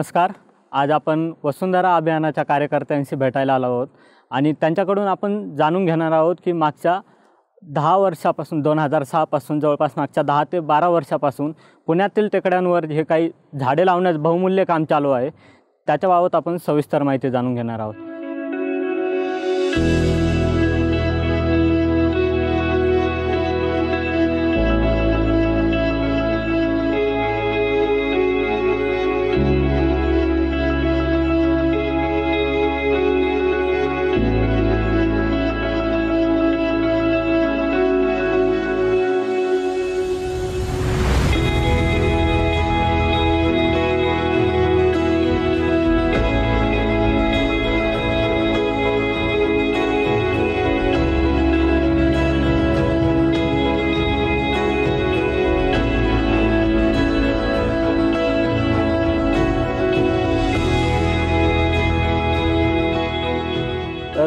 नमस्कार आज आपण वसुंधरा अभियानाच्या कार्यकर्त्यांशी भेटायला आलो आहोत आणि त्यांच्याकडून आपण जाणून घेणार आहोत की मागच्या दहा वर्षापासून दोन हजार सहापासून जवळपास मागच्या दहा ते बारा वर्षापासून पुण्यातील टेकड्यांवर हे काही झाडे लावण्यास बहुमूल्य काम चालू आहे त्याच्याबाबत आपण सविस्तर माहिती जाणून घेणार आहोत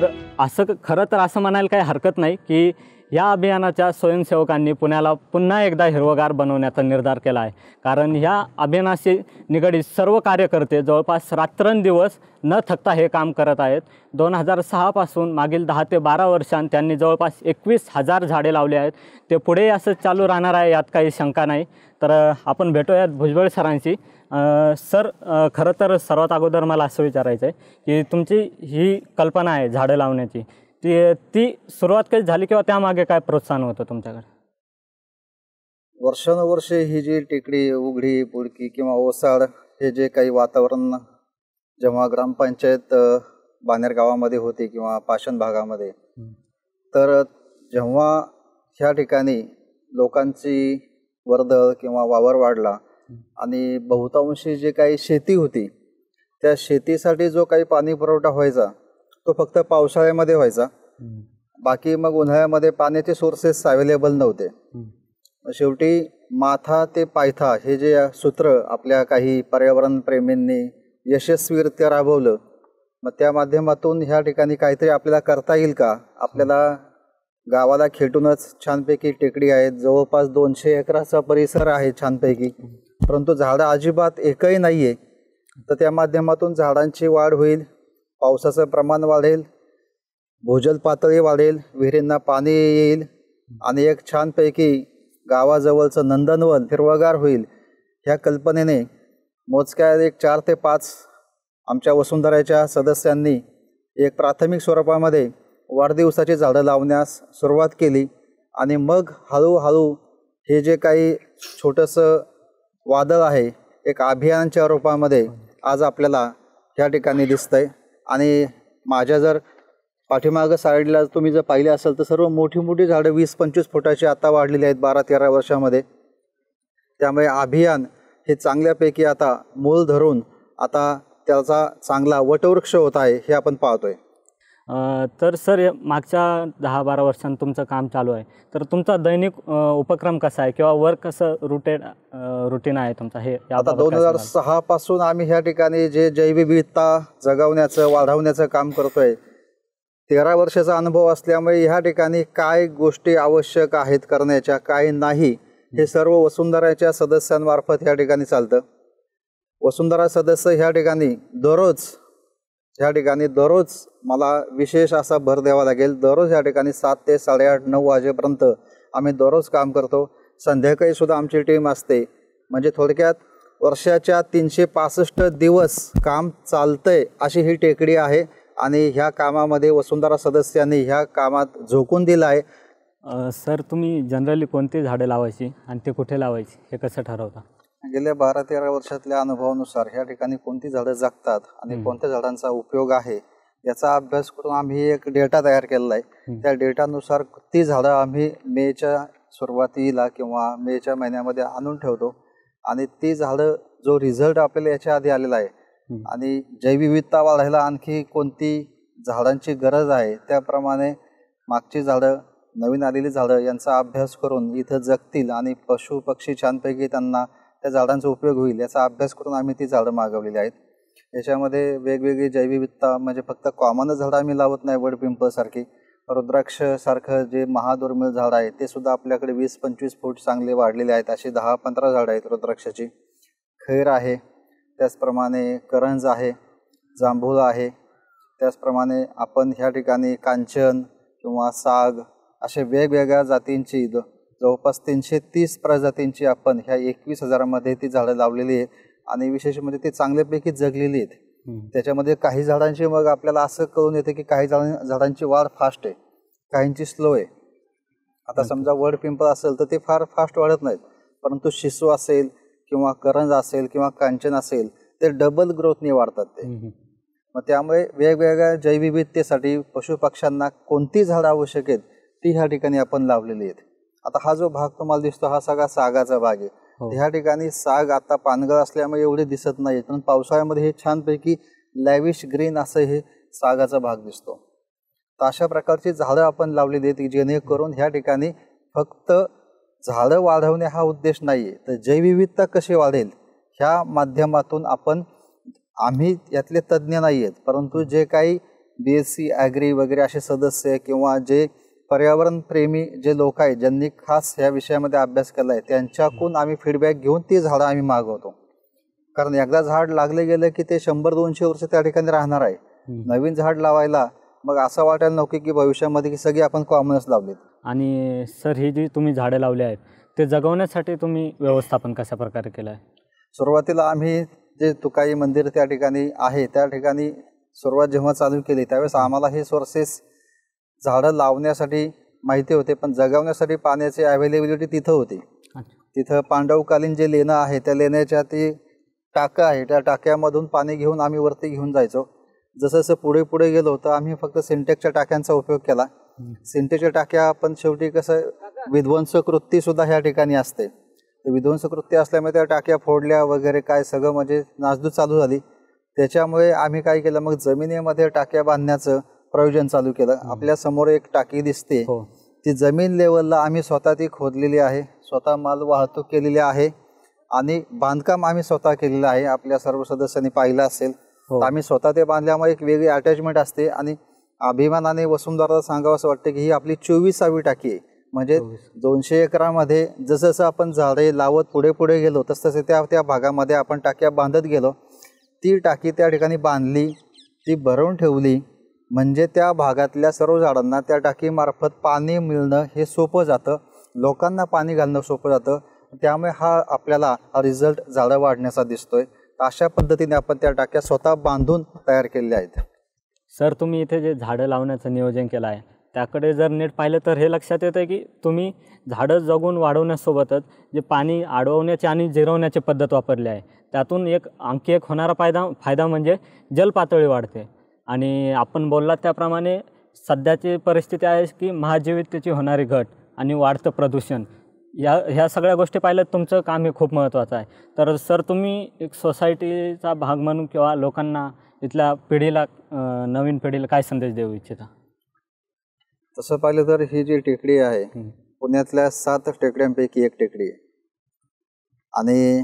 तर असं खरं तर असं म्हणायला काही हरकत नाही की या अभियानाच्या स्वयंसेवकांनी पुण्याला पुन्हा एकदा हिरवगार बनवण्याचा निर्धार केला आहे कारण ह्या अभियानाशी निगडीत सर्व कार्यकर्ते जवळपास रात्रंदिवस न थकता हे काम करत आहेत दोन हजार सहापासून मागील दहा ते बारा वर्षांत त्यांनी जवळपास एकवीस हजार झाडे लावले आहेत ते पुढे असं चालू राहणार आहे यात काही शंका नाही तर आपण भेटूयात भुजबळ सरांशी सर खरं तर सर्वात अगोदर मला असं विचारायचं आहे की तुमची ही कल्पना आहे झाडं लावण्याची ती ती सुरुवात कशी झाली किंवा त्यामागे काय प्रोत्साहन होतं तुमच्याकडे वर्षानुवर्ष ही जी टेकडी उघडी पुडकी किंवा ओसाड हे जे काही वातावरण जेव्हा ग्रामपंचायत बानेर गावामध्ये होती किंवा पाषण भागामध्ये तर जेव्हा ह्या ठिकाणी लोकांची वर्दळ किंवा वावर वाढला आणि बहुतांशी जे काही शेती होती त्या शेतीसाठी जो काही पाणी पुरवठा व्हायचा तो फक्त पावसाळ्यामध्ये व्हायचा बाकी मग उन्हाळ्यामध्ये पाण्याचे सोर्सेस अवेलेबल नव्हते शेवटी माथा ते पायथा हे जे सूत्र आपल्या काही पर्यावरण प्रेमींनी यशस्वीरित्या राबवलं मग त्या माध्यमातून ह्या ठिकाणी काहीतरी आपल्याला करता येईल का आपल्याला गावाला खेटूनच छानपैकी टेकडी आहेत जवळपास दोनशे एकराचा परिसर आहे छानपैकी परंतु झाडं अजिबात एकही नाही आहे तर त्या माध्यमातून झाडांची वाढ होईल पावसाचं प्रमाण वाढेल भूजल पातळी वाढेल विहिरींना पाणी येईल आणि एक छानपैकी गावाजवळचं नंदनवन हिरवगार होईल ह्या कल्पनेने मोजक्या एक चार ते पाच आमच्या वसुंधराच्या सदस्यांनी एक प्राथमिक स्वरूपामध्ये वाढदिवसाची झाडं लावण्यास सुरुवात केली आणि मग हळूहळू हे जे काही छोटंसं वादळ आहे एक अभियानाच्या रूपामध्ये आज आपल्याला ह्या ठिकाणी दिसतंय आणि माझ्या जर पाठीमागं साईडला तुम्ही जर पाहिले असाल तर सर्व मोठी मोठी झाडं वीस पंचवीस फुटाची आता वाढलेली आहेत बारा तेरा वर्षामध्ये त्यामुळे अभियान हे चांगल्यापैकी आता मूल धरून आता त्याचा चांगला वटवृक्ष होत आहे हे आपण पाहतोय तर सर मागच्या दहा बारा वर्षांत तुमचं काम चालू आहे तर तुमचा दैनिक उपक्रम कसा आहे किंवा वर्क कसं रुटेड रुटीन आहे तुमचा हे आता दोन हजार सहापासून पासून आम्ही ह्या ठिकाणी जे जैवविविधता जगवण्याचं वाढवण्याचं काम करतोय तेरा वर्षाचा अनुभव असल्यामुळे ह्या ठिकाणी काय गोष्टी आवश्यक आहेत करण्याच्या काय नाही हे सर्व वसुंधराच्या सदस्यांमार्फत ह्या ठिकाणी चालतं वसुंधरा सदस्य ह्या ठिकाणी दररोज या ठिकाणी दररोज मला विशेष असा भर द्यावा लागेल दररोज या ठिकाणी सात ते साडेआठ नऊ वाजेपर्यंत आम्ही दररोज काम करतो संध्याकाळी सुद्धा आमची टीम असते म्हणजे थोडक्यात वर्षाच्या तीनशे पासष्ट दिवस काम चालतंय अशी ही टेकडी आहे आणि ह्या कामामध्ये वसुंधरा सदस्यांनी ह्या कामात झोकून दिलं आहे सर तुम्ही जनरली कोणती झाडे लावायची आणि ते कुठे लावायची हे कसं ठरवता गेल्या बारा तेरा वर्षातल्या अनुभवानुसार ह्या ठिकाणी कोणती झाडं जगतात आणि कोणत्या झाडांचा उपयोग आहे याचा अभ्यास करून आम्ही एक डेटा तयार केलेला आहे त्या डेटानुसार ती झाडं आम्ही मेच्या सुरुवातीला किंवा मेच्या महिन्यामध्ये आणून ठेवतो आणि ती झाडं जो रिझल्ट आपल्याला याच्या आधी आलेला आहे आणि जैवविविधता वाढायला आणखी कोणती झाडांची गरज आहे त्याप्रमाणे मागची झाडं नवीन आलेली झाडं यांचा अभ्यास करून इथं जगतील आणि पशु पक्षी छानपैकी त्यांना त्या झाडांचा उपयोग होईल याचा अभ्यास करून आम्ही ती झाडं मागवलेली आहेत याच्यामध्ये वेगवेगळी जैवविविधता म्हणजे फक्त कॉमनच झाडं आम्ही लावत नाही वड पिंपळसारखी रुद्राक्ष सारखं जे महादुर्मिळ झाड आहे ते सुद्धा आपल्याकडे वीस पंचवीस फूट चांगले वाढलेले आहेत असे दहा पंधरा झाडं आहेत रुद्राक्षाची खैर आहे त्याचप्रमाणे करंज आहे जांभूळ आहे त्याचप्रमाणे आपण ह्या ठिकाणी कांचन किंवा साग असे वेगवेगळ्या जातींची जवळपास तीनशे तीस प्रजातींची आपण ह्या एकवीस हजारामध्ये ती झाडं लावलेली आहेत आणि विशेष म्हणजे ती चांगल्यापैकी जगलेली आहेत त्याच्यामध्ये काही झाडांची मग आपल्याला असं कळून येते की काही झाडांची वाढ फास्ट आहे काहींची स्लो आहे आता समजा वड पिंपल असेल तर ते फार फास्ट वाढत नाहीत परंतु शिसू असेल किंवा करंज असेल किंवा कांचन असेल ते डबल ग्रोथने वाढतात ते मग त्यामुळे वेगवेगळ्या जैवविविधतेसाठी पशुपक्ष्यांना कोणती झाडं आवश्यक आहेत ती ह्या ठिकाणी आपण लावलेली आहेत आता हा जो भाग तुम्हाला दिसतो हा सगळा सागाचा भाग आहे हो. ह्या ठिकाणी साग आता पानगळ असल्यामुळे एवढे दिसत नाही पण पावसाळ्यामध्ये हे छानपैकी लॅविश ग्रीन असं हे सागाचा भाग दिसतो तर अशा प्रकारची झाडं आपण लावलेली आहेत जेणेकरून ह्या ठिकाणी फक्त झाडं वाढवणे हा उद्देश नाही आहे तर जैविविधता कशी वाढेल ह्या माध्यमातून आपण आम्ही यातले तज्ज्ञ नाही आहेत परंतु जे काही बी एस सी ॲग्री वगैरे असे सदस्य किंवा जे पर्यावरणप्रेमी जे लोक आहेत ज्यांनी खास या विषयामध्ये अभ्यास केला आहे त्यांच्याकडून आम्ही फीडबॅक घेऊन ती झाडं आम्ही मागवतो कारण एकदा झाड लागले गेलं की ते शंभर दोनशे वर्ष त्या ठिकाणी राहणार आहे नवीन झाड लावायला मग असं वाटायला नको की भविष्यामध्ये की सगळी आपण कॉमनच लावलीत आणि सर ही जी तुम्ही झाडं लावली आहेत ते जगवण्यासाठी तुम्ही व्यवस्थापन कशा प्रकारे केलं आहे सुरुवातीला आम्ही जे तुकाई मंदिर त्या ठिकाणी आहे त्या ठिकाणी सुरुवात जेव्हा चालू केली त्यावेळेस आम्हाला हे सोर्सेस झाडं लावण्यासाठी माहिती होते पण जगवण्यासाठी पाण्याची अवेलेबिलिटी तिथं होती तिथं पांडवकालीन जे लेणं आहे त्या लेण्याच्या ती टाका आहे त्या टाक्यामधून पाणी घेऊन आम्ही वरती घेऊन जायचो जसं जसं पुढे पुढे गेलो तर आम्ही फक्त सिंटेक्सच्या टाक्यांचा उपयोग केला सिंटेक्सच्या टाक्या पण शेवटी कसं विध्वंसकृती सुद्धा ह्या ठिकाणी असते तर असल्यामुळे त्या टाक्या फोडल्या वगैरे काय सगळं म्हणजे नाचदूत चालू झाली त्याच्यामुळे आम्ही काय केलं मग जमिनीमध्ये टाक्या बांधण्याचं प्रयोजन चालू केलं आपल्या समोर एक टाकी दिसते हो. ती जमीन लेवलला आम्ही स्वतः ती खोदलेली आहे स्वतः माल वाहतूक केलेली आहे आणि बांधकाम आम्ही स्वतः केलेलं आहे आपल्या सर्व सदस्यांनी पाहिलं असेल हो. आम्ही स्वतः ते बांधल्यामुळे एक वेगळी अटॅचमेंट असते आणि अभिमानाने वसुंधराला सांगावं असं वाटतं की ही आपली चोवीसावी टाकी आहे म्हणजे दोनशे एकरामध्ये जसं आपण झाडे लावत पुढे पुढे गेलो तस तसे त्या त्या भागामध्ये आपण टाक्या बांधत गेलो ती टाकी त्या ठिकाणी बांधली ती भरवून ठेवली म्हणजे त्या भागातल्या सर्व झाडांना त्या टाकीमार्फत पाणी मिळणं हे सोपं जातं लोकांना पाणी घालणं सोपं जातं त्यामुळे हा आपल्याला हा रिझल्ट झाडं वाढण्याचा दिसतोय अशा पद्धतीने आपण त्या टाक्या स्वतः बांधून तयार केलेल्या आहेत सर तुम्ही इथे जे झाडं लावण्याचं नियोजन केलं आहे त्याकडे जर नीट पाहिलं तर हे लक्षात येतं की तुम्ही झाडं जगून वाढवण्यासोबतच जे पाणी अडवण्याची आणि जिरवण्याची पद्धत वापरली आहे त्यातून एक आणखी एक होणारा फायदा फायदा म्हणजे जलपातळी वाढते आणि आपण बोललात त्याप्रमाणे सध्याची परिस्थिती आहे की महाजीविततेची होणारी घट आणि वाढतं प्रदूषण या ह्या सगळ्या गोष्टी पाहिल्यात तुमचं काम हे खूप महत्त्वाचं आहे तर सर तुम्ही एक सोसायटीचा भाग म्हणून किंवा लोकांना इथल्या पिढीला नवीन पिढीला काय संदेश देऊ इच्छिता तसं पाहिलं तर ही जी टेकडी आहे पुण्यातल्या सात टेकड्यांपैकी एक टेकडी आहे आणि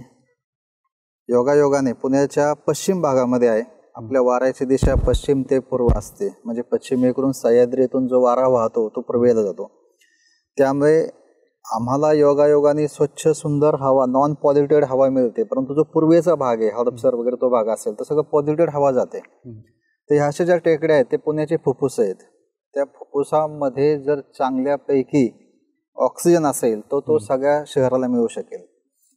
योगायोगाने पुण्याच्या पश्चिम भागामध्ये आहे आपल्या वाऱ्याची दिशा पश्चिम ते पूर्व असते म्हणजे पश्चिमेकडून सह्याद्रीतून जो वारा वाहतो तो पूर्वेला जातो त्यामुळे आम्हाला योगायोगाने स्वच्छ सुंदर हवा नॉन पॉल्युटेड हवा मिळते परंतु जो पूर्वेचा भाग आहे हडपसर वगैरे तो भाग असेल तर सगळं पॉल्युटेड हवा जाते तर ह्याशा ज्या टेकड्या आहेत ते पुण्याचे फुफ्फुस आहेत त्या फुफ्फुसामध्ये जर चांगल्यापैकी ऑक्सिजन असेल तर तो, तो सगळ्या शहराला मिळू शकेल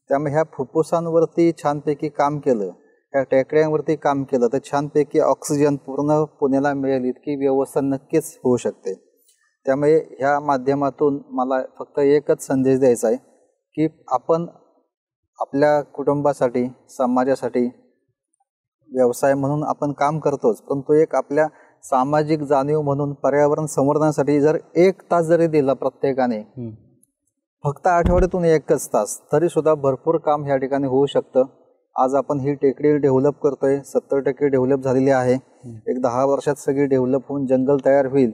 त्यामुळे ह्या फुफ्फुसांवरती छानपैकी काम केलं या टेकड्यांवरती काम केलं तर छानपैकी ऑक्सिजन पूर्ण पुण्याला मिळेल इतकी व्यवस्था नक्कीच होऊ शकते त्यामुळे ह्या माध्यमातून मला फक्त एकच संदेश द्यायचा आहे की आपण आपल्या कुटुंबासाठी समाजासाठी व्यवसाय म्हणून आपण काम करतोच पण तो एक आपल्या सामाजिक जाणीव म्हणून पर्यावरण संवर्धनासाठी जर एक तास जरी दिला प्रत्येकाने फक्त आठवड्यातून एकच तास तरी सुद्धा भरपूर काम ह्या ठिकाणी होऊ शकतं आज आपण ही टेकडी डेव्हलप करतोय सत्तर टक्के डेव्हलप झालेली आहे एक दहा वर्षात सगळी डेव्हलप होऊन जंगल तयार होईल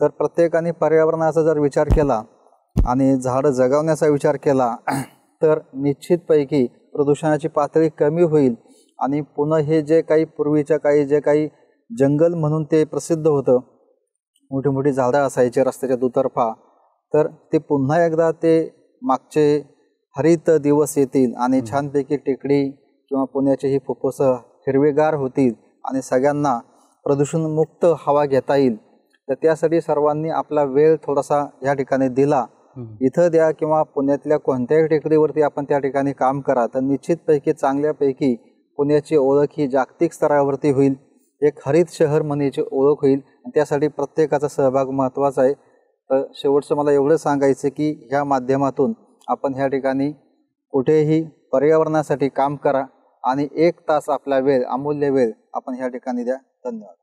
तर प्रत्येकाने पर्यावरणाचा जर विचार केला आणि झाडं जगवण्याचा विचार केला तर निश्चितपैकी प्रदूषणाची पातळी कमी होईल आणि पुन्हा हे जे काही पूर्वीच्या काही जे काही जंगल म्हणून ते प्रसिद्ध होतं मोठी मोठी झाडं असायचे रस्त्याच्या दुतर्फा तर ते पुन्हा एकदा ते मागचे हरित दिवस येतील आणि छानपैकी टेकडी किंवा पुण्याची ही फुफ्फुसं हिरवेगार होतील आणि सगळ्यांना प्रदूषणमुक्त हवा घेता येईल तर त्यासाठी सर्वांनी आपला वेळ थोडासा या ठिकाणी दिला इथं द्या किंवा पुण्यातल्या कोणत्याही टेकडीवरती आपण त्या ठिकाणी काम करा तर निश्चितपैकी चांगल्यापैकी पुण्याची ओळख ही जागतिक स्तरावरती होईल एक हरित शहर म्हणण्याची ओळख होईल त्यासाठी प्रत्येकाचा सहभाग महत्त्वाचा आहे तर शेवटचं मला एवढं सांगायचं की ह्या माध्यमातून आपण ह्या ठिकाणी कुठेही पर्यावरणासाठी काम करा आणि एक तास आपला वेळ अमूल्य वेळ आपण ह्या ठिकाणी द्या धन्यवाद